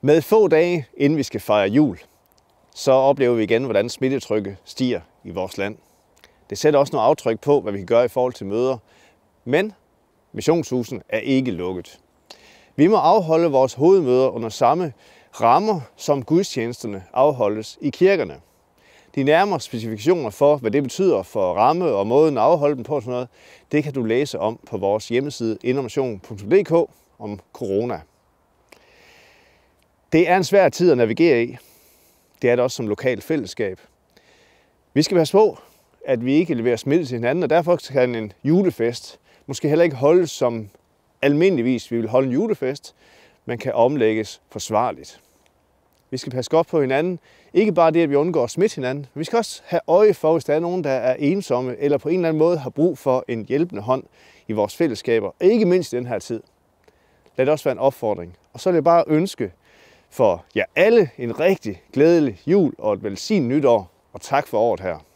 Med få dage, inden vi skal fejre jul, så oplever vi igen, hvordan smittetrykket stiger i vores land. Det sætter også noget aftryk på, hvad vi kan gøre i forhold til møder. Men missionshusen er ikke lukket. Vi må afholde vores hovedmøder under samme rammer, som gudstjenesterne afholdes i kirkerne. De nærmere specifikationer for, hvad det betyder for ramme og måden at afholde dem på, sådan noget, det kan du læse om på vores hjemmeside innovation.dk om corona. Det er en svær tid at navigere i. Det er det også som lokalt fællesskab. Vi skal passe på, at vi ikke leverer smitte til hinanden, og derfor kan en julefest måske heller ikke holdes som almindeligvis vi vil holde en julefest, men kan omlægges forsvarligt. Vi skal passe godt på hinanden. Ikke bare det, at vi undgår at smitte hinanden. Vi skal også have øje for, hvis der er nogen, der er ensomme, eller på en eller anden måde har brug for en hjælpende hånd i vores fællesskaber. Ikke mindst i den her tid. Lad det også være en opfordring. Og så vil jeg bare ønske, for jer alle en rigtig glædelig jul og et velsignet nytår. Og tak for året her.